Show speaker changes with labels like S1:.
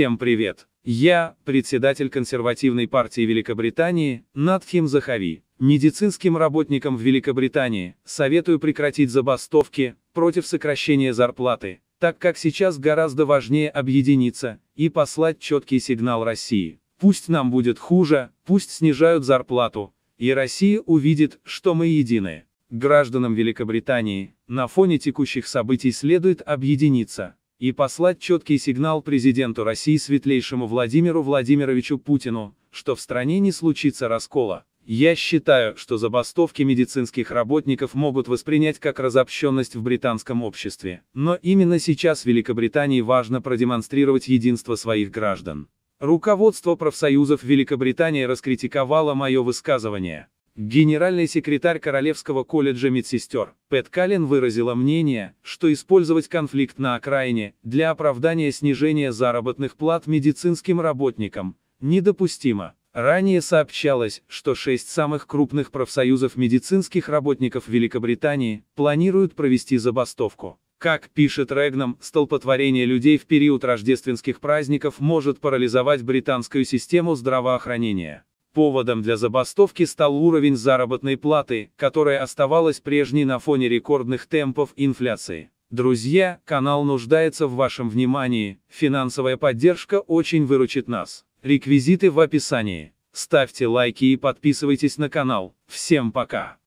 S1: Всем привет! Я, председатель консервативной партии Великобритании, Надхим Захави. Медицинским работникам в Великобритании советую прекратить забастовки против сокращения зарплаты, так как сейчас гораздо важнее объединиться и послать четкий сигнал России. Пусть нам будет хуже, пусть снижают зарплату, и Россия увидит, что мы едины. Гражданам Великобритании на фоне текущих событий следует объединиться, и послать четкий сигнал президенту России светлейшему Владимиру Владимировичу Путину, что в стране не случится раскола. Я считаю, что забастовки медицинских работников могут воспринять как разобщенность в британском обществе. Но именно сейчас Великобритании важно продемонстрировать единство своих граждан. Руководство профсоюзов Великобритании раскритиковало мое высказывание. Генеральный секретарь Королевского колледжа медсестер Пэт Каллен выразила мнение, что использовать конфликт на окраине для оправдания снижения заработных плат медицинским работникам недопустимо. Ранее сообщалось, что шесть самых крупных профсоюзов медицинских работников Великобритании планируют провести забастовку. Как пишет Регнам, столпотворение людей в период рождественских праздников может парализовать британскую систему здравоохранения. Поводом для забастовки стал уровень заработной платы, которая оставалась прежней на фоне рекордных темпов инфляции. Друзья, канал нуждается в вашем внимании, финансовая поддержка очень выручит нас. Реквизиты в описании. Ставьте лайки и подписывайтесь на канал. Всем пока!